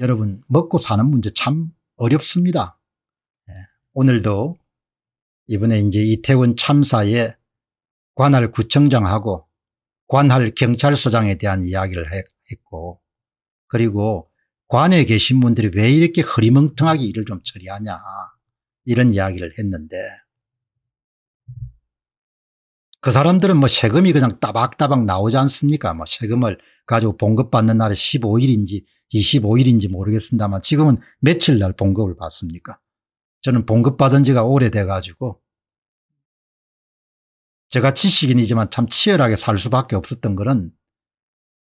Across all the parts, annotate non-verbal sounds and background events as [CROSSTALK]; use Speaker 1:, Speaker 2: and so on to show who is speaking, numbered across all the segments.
Speaker 1: 여러분 먹고 사는 문제 참 어렵습니다. 예, 오늘도 이번에 이제 이태원 참사에 관할 구청장하고 관할 경찰서장에 대한 이야기를 했고 그리고 관에 계신 분들이 왜 이렇게 허리멍텅하게 일을 좀 처리하냐 이런 이야기를 했는데 그 사람들은 뭐 세금이 그냥 따박따박 나오지 않습니까? 뭐 세금을 가지고 봉급받는 날이 15일인지 25일인지 모르겠습니다만 지금은 며칠 날 봉급을 받습니까? 저는 봉급받은 지가 오래돼가지고 제가 지식인이지만 참 치열하게 살 수밖에 없었던 것은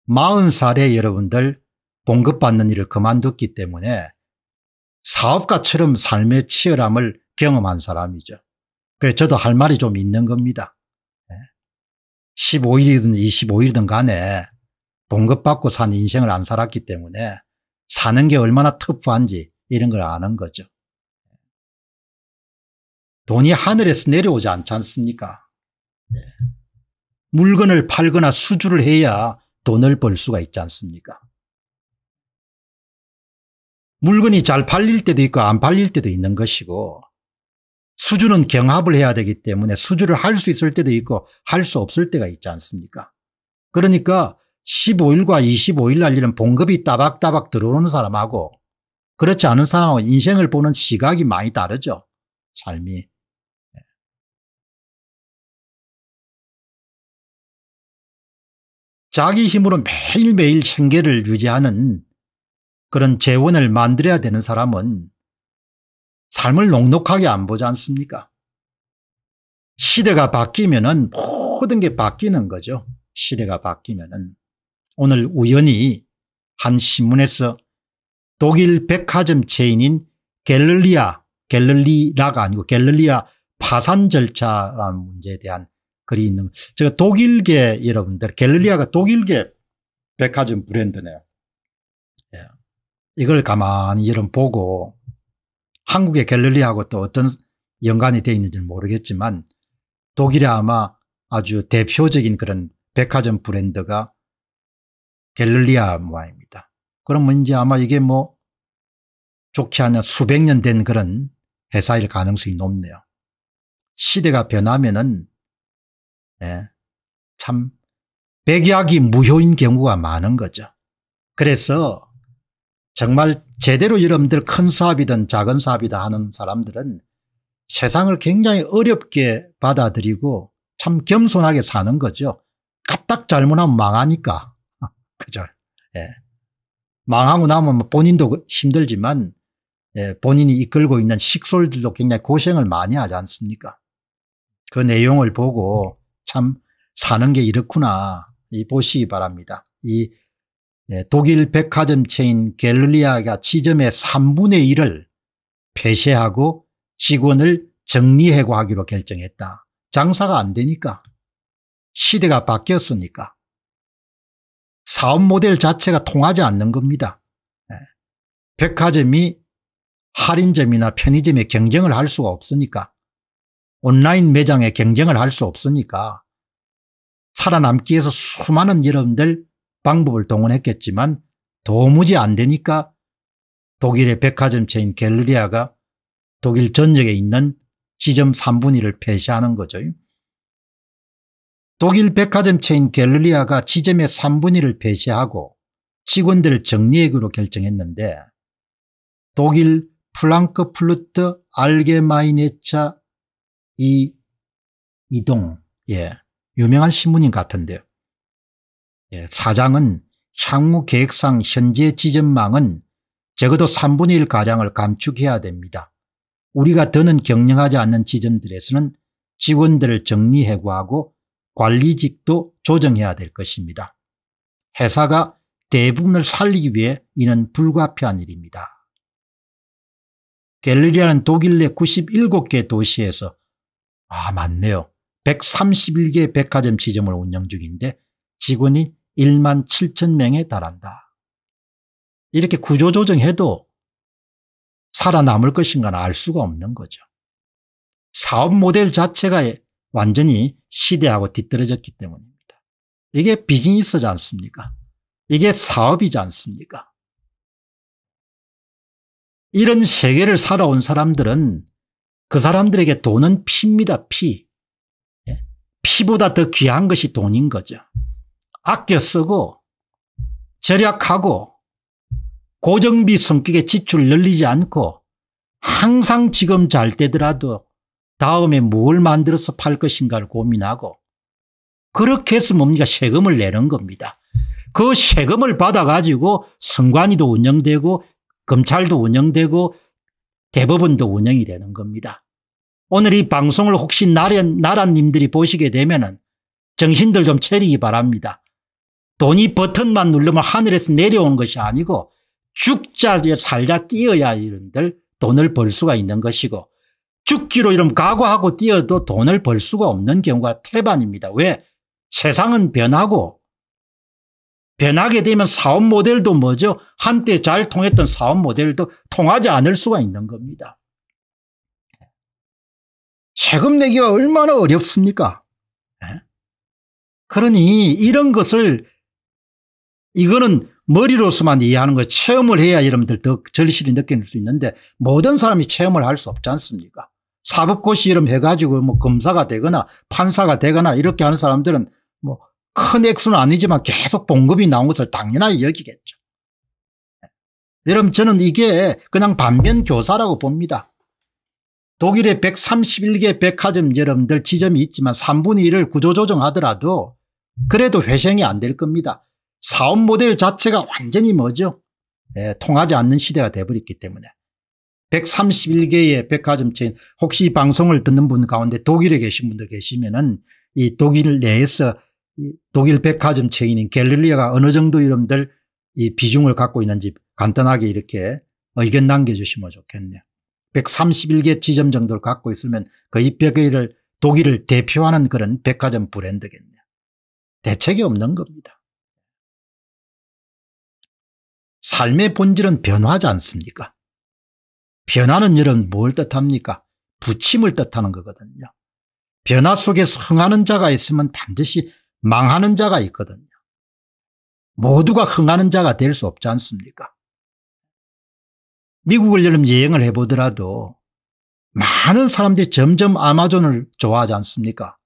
Speaker 1: 40살에 여러분들 봉급받는 일을 그만뒀기 때문에 사업가처럼 삶의 치열함을 경험한 사람이죠. 그래서 저도 할 말이 좀 있는 겁니다. 15일이든 예. 25일이든 간에 봉급받고 산 인생을 안 살았기 때문에 사는 게 얼마나 터프한지 이런 걸 아는 거죠. 돈이 하늘에서 내려오지 않지 않습니까? 네. 물건을 팔거나 수주를 해야 돈을 벌 수가 있지 않습니까? 물건이 잘 팔릴 때도 있고 안 팔릴 때도 있는 것이고 수주는 경합을 해야 되기 때문에 수주를 할 수 있을 때도 있고 할 수 없을 때가 있지 않습니까? 그러니까 15일과 25일 날 이런 봉급이 따박따박 들어오는 사람하고 그렇지 않은 사람하고 인생을 보는 시각이 많이 다르죠. 삶이. 예. 자기 힘으로 매일매일 생계를 유지하는 그런 재원을 만들어야 되는 사람은 삶을 녹록하게 안 보지 않습니까? 시대가 바뀌면 모든 게 바뀌는 거죠. 시대가 바뀌면 은 오늘 우연히 한 신문에서 독일 백화점 체인인 갤럴리아, 갤럴리라가 아니고 갤럴리아 파산 절차라는 문제에 대한 글이 있는 제가 독일계 여러분들 갤럴리아가 독일계 백화점 브랜드네요. 예. 이걸 가만히 여러분 보고 한국의 갤럴리하고 또 어떤 연관이 돼 있는지는 모르겠지만 독일에 아마 아주 대표적인 그런 백화점 브랜드가 갤릴리아 모아입니다. 그러면 이제 아마 이게 뭐 좋게 하냐 수백 년 된 그런 회사일 가능성이 높네요. 시대가 변하면은 네, 참 백약이 무효인 경우가 많은 거죠. 그래서 정말 제대로 여러분들 큰 사업이든 작은 사업이다 하는 사람들은 세상을 굉장히 어렵게 받아들이고 참 겸손하게 사는 거죠. 까딱 잘못하면 망하니까. 그죠. 예. 망하고 나면 뭐 본인도 그 힘들지만 예, 본인이 이끌고 있는 식솔들도 굉장히 고생을 많이 하지 않습니까? 그 내용을 보고 참 사는 게 이렇구나 이 보시기 바랍니다. 이 예, 독일 백화점 체인 갤릴리아가 지점의 3분의 1을 폐쇄하고 직원을 정리해고하기로 결정했다. 장사가 안 되니까 시대가 바뀌었으니까 사업 모델 자체가 통하지 않는 겁니다. 예. 백화점이 할인점이나 편의점에 경쟁을 할 수가 없으니까 온라인 매장에 경쟁을 할 수 없으니까 살아남기 위해서 수많은 여러분들 방법을 동원했겠지만 도무지 안 되니까 독일의 백화점 체인 갤러리아가 독일 전역에 있는 지점 3분위를 폐쇄하는 거죠. 독일 백화점 체인 갤러리아가 지점의 3분의 1을 폐쇄하고 직원들을 정리액으로 결정했는데 독일 플랑크플루트 알게마이네차 이 이동 예 유명한 신문인 같은데요. 예, 사장은 향후 계획상 현재 지점망은 적어도 3분의 1가량을 감축해야 됩니다. 우리가 더는 경영하지 않는 지점들에서는 직원들을 정리해고하고 관리직도 조정해야 될 것입니다. 회사가 대부분을 살리기 위해 이는 불가피한 일입니다. 갤러리아는 독일 내 97개 도시에서 아 맞네요. 131개 백화점 지점을 운영 중인데 직원이 1만 7천 명에 달한다. 이렇게 구조조정해도 살아남을 것인가는 알 수가 없는 거죠. 사업 모델 자체가 완전히 시대하고 뒤떨어졌기 때문입니다. 이게 비즈니스지 않습니까? 이게 사업이지 않습니까? 이런 세계를 살아온 사람들은 그 사람들에게 돈은 피입니다. 피. 예? 피보다 더 귀한 것이 돈인 거죠. 아껴 쓰고 절약하고 고정비 성격의 지출을 늘리지 않고 항상 지금 잘 되더라도 다음에 뭘 만들어서 팔 것인가를 고민하고 그렇게 해서 뭡니까 세금을 내는 겁니다. 그 세금을 받아가지고 선관위도 운영되고 검찰도 운영되고 대법원도 운영이 되는 겁니다. 오늘 이 방송을 혹시 나란 나라님들이 보시게 되면 은 정신들 좀 차리기 바랍니다. 돈이 버튼만 누르면 하늘에서 내려온 것이 아니고 죽자 살자 뛰어야 이런들 돈을 벌 수가 있는 것이고 죽기로 이러 각오하고 뛰어도 돈을 벌 수가 없는 경우가 태반입니다. 왜? 세상은 변하고 변하게 되면 사업 모델도 뭐죠? 한때 잘 통했던 사업 모델도 통하지 않을 수가 있는 겁니다. 세금 내기가 얼마나 어렵습니까? 예? 그러니 이런 것을 이거는 머리로서만 이해하는 거예요 체험을 해야 여러분들 더 절실히 느낄 수 있는데 모든 사람이 체험을 할 수 없지 않습니까? 사법고시 이름 해가지고 뭐 검사가 되거나 판사가 되거나 이렇게 하는 사람들은 뭐 큰 액수는 아니지만 계속 봉급이 나온 것을 당연하게 여기겠죠. 예. 여러분 저는 이게 그냥 반면 교사라고 봅니다. 독일의 131개 백화점 여러분들 지점이 있지만 3분의 1을 구조조정하더라도 그래도 회생이 안 될 겁니다. 사업 모델 자체가 완전히 뭐죠? 예, 통하지 않는 시대가 돼버렸기 때문에. 131개의 백화점 체인 혹시 방송을 듣는 분 가운데 독일에 계신 분들 계시면은 이 독일 내에서 이 독일 백화점 체인인 갤릴리아가 어느 정도 이름들 이 비중을 갖고 있는지 간단하게 이렇게 의견 남겨주시면 좋겠네요. 131개 지점 정도를 갖고 있으면 거의 그 100개를 독일을 대표하는 그런 백화점 브랜드겠네요. 대책이 없는 겁니다. 삶의 본질은 변화하지 않습니까? 변하는 일은 뭘 뜻합니까? 부침을 뜻하는 거거든요. 변화 속에 흥하는 자가 있으면 반드시 망하는 자가 있거든요. 모두가 흥하는 자가 될 수 없지 않습니까? 미국을 여름 여행을 해보더라도 많은 사람들이 점점 아마존을 좋아하지 않습니까?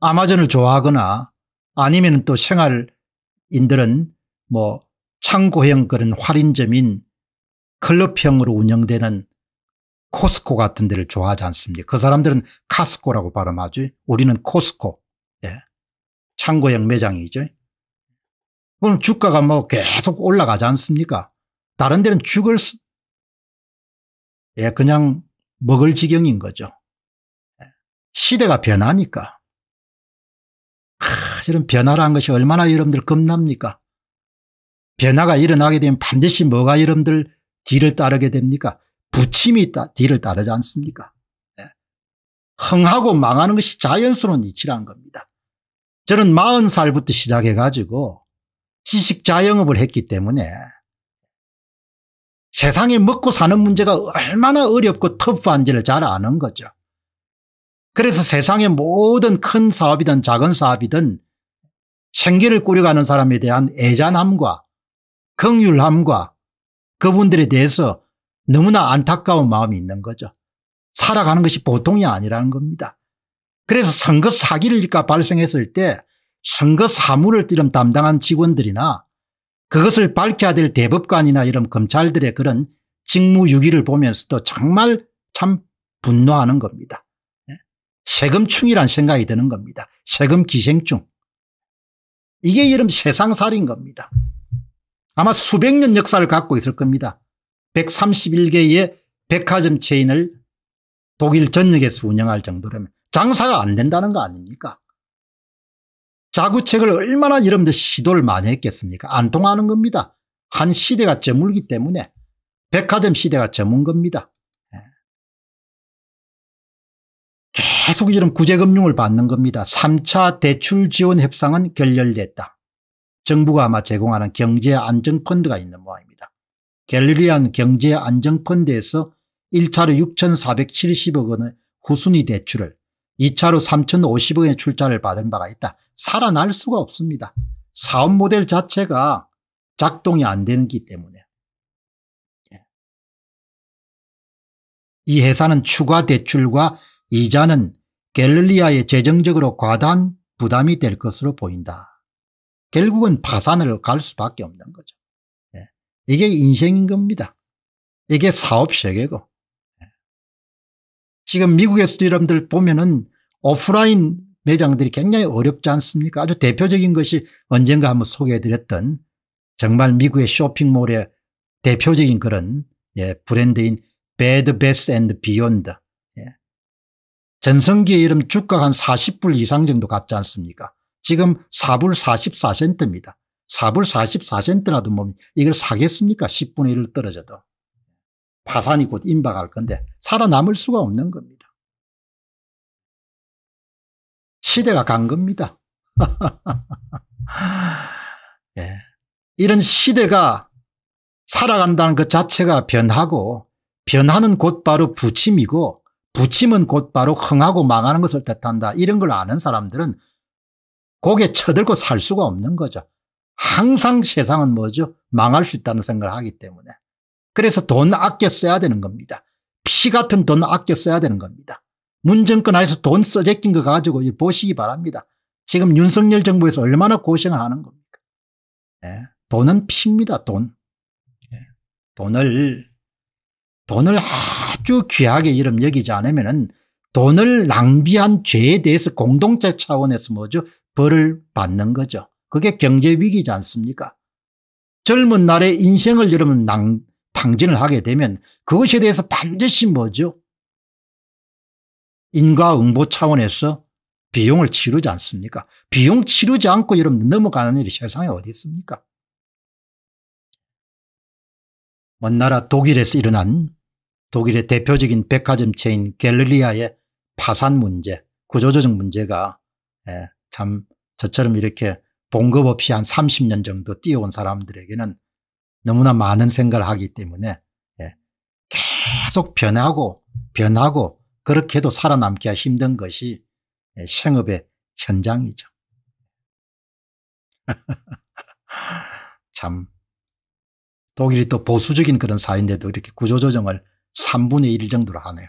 Speaker 1: 아마존을 좋아하거나 아니면 또 생활인들은 뭐 창고형 그런 할인점인 클럽형으로 운영되는 코스코 같은 데를 좋아하지 않습니까? 그 사람들은 카스코라고 발음하죠. 우리는 코스코. 예. 창고형 매장이죠. 그럼 주가가 뭐 계속 올라가지 않습니까? 다른 데는 죽을 수, 예, 그냥 먹을 지경인 거죠. 예. 시대가 변하니까. 하, 이런 변화란 것이 얼마나 여러분들 겁납니까? 변화가 일어나게 되면 반드시 뭐가 여러분들 뒤를 따르게 됩니까? 부침이 있다 뒤를 따르지 않습니까? 네. 흥하고 망하는 것이 자연스러운 이치라는 겁니다. 저는 40살부터 시작해가지고 지식 자영업을 했기 때문에 세상에 먹고 사는 문제가 얼마나 어렵고 터프한지를 잘 아는 거죠. 그래서 세상의 모든 큰 사업이든 작은 사업이든 생계를 꾸려가는 사람에 대한 애잔함과 긍휼함과 그분들에 대해서 너무나 안타까운 마음이 있는 거죠. 살아가는 것이 보통이 아니라는 겁니다. 그래서 선거 사기가 발생했을 때 선거 사무를 이런 담당한 직원들이나 그것을 밝혀야 될 대법관이나 이런 검찰들의 그런 직무유기를 보면서도 정말 참 분노하는 겁니다. 예? 세금충이란 생각이 드는 겁니다. 세금 기생충. 이게 이름 세상살인 겁니다. 아마 수백 년 역사를 갖고 있을 겁니다. 131개의 백화점 체인을 독일 전역에서 운영할 정도라면 장사가 안 된다는 거 아닙니까? 자구책을 얼마나 여러분들 시도를 많이 했겠습니까? 안 통하는 겁니다. 한 시대가 저물기 때문에 백화점 시대가 저문 겁니다. 예. 계속 이런 구제금융을 받는 겁니다. 3차 대출 지원 협상은 결렬됐다. 정부가 아마 제공하는 경제안정펀드가 있는 모양입니다. 갤러리안 경제안정펀드에서 1차로 6,470억 원의 후순위 대출을 2차로 3,050억 원의 출자를 받은 바가 있다. 살아날 수가 없습니다. 사업 모델 자체가 작동이 안 되는기 때문에. 예. 이 회사는 추가 대출과 이자는 갤릴리아에 재정적으로 과다한 부담이 될 것으로 보인다. 결국은 파산을 갈 수밖에 없는 거죠. 예. 이게 인생인 겁니다. 이게 사업 세계고. 예. 지금 미국에서도 여러분들 보면은 오프라인 매장들이 굉장히 어렵지 않습니까? 아주 대표적인 것이 언젠가 한번 소개해드렸던 정말 미국의 쇼핑몰의 대표적인 그런 예, 브랜드인 배드 베스 앤드 비욘드 전성기에 이름 주가가 한 40불 이상 정도 갔지 않습니까? 지금 4불 44센트입니다. 4불 44센트라도 뭐 이걸 사겠습니까? 10분의 1을 떨어져도. 파산이 곧 임박할 건데 살아남을 수가 없는 겁니다. 시대가 간 겁니다. [LAUGHS] 예. 이런 시대가 살아간다는 것 자체가 변하고 변하는 곧바로 부침이고 부침은 곧바로 흥하고 망하는 것을 뜻한다. 이런 걸 아는 사람들은 고개 쳐들고 살 수가 없는 거죠. 항상 세상은 뭐죠? 망할 수 있다는 생각을 하기 때문에. 그래서 돈 아껴 써야 되는 겁니다. 피 같은 돈 아껴 써야 되는 겁니다. 문정권 안에서 돈 써제낀 거 가지고 보시기 바랍니다. 지금 윤석열 정부에서 얼마나 고생을 하는 겁니까? 네. 돈은 피입니다. 돈. 네. 돈을 돈을 아주 귀하게 이름 여기지 않으면 은 돈을 낭비한 죄에 대해서 공동체 차원에서 뭐죠 벌을 받는 거죠. 그게 경제 위기지 않습니까? 젊은 날에 인생을 여러분 낭, 탕진을 하게 되면 그것에 대해서 반드시 뭐죠? 인과응보 차원에서 비용을 치르지 않습니까? 비용 치르지 않고 여러분 넘어가는 일이 세상에 어디 있습니까? 원나라 독일에서 일어난 독일의 대표적인 백화점 체인 갤릴리아의 파산 문제, 구조조정 문제가 예, 참 저처럼 이렇게 봉급 없이 한 30년 정도 뛰어온 사람들에게는 너무나 많은 생각을 하기 때문에 예, 계속 변하고 변하고 그렇게도 살아남기가 힘든 것이 예, 생업의 현장이죠. [LAUGHS] 참 독일이 또 보수적인 그런 사회인데도 이렇게 구조조정을 3분의 1 정도로 하네요.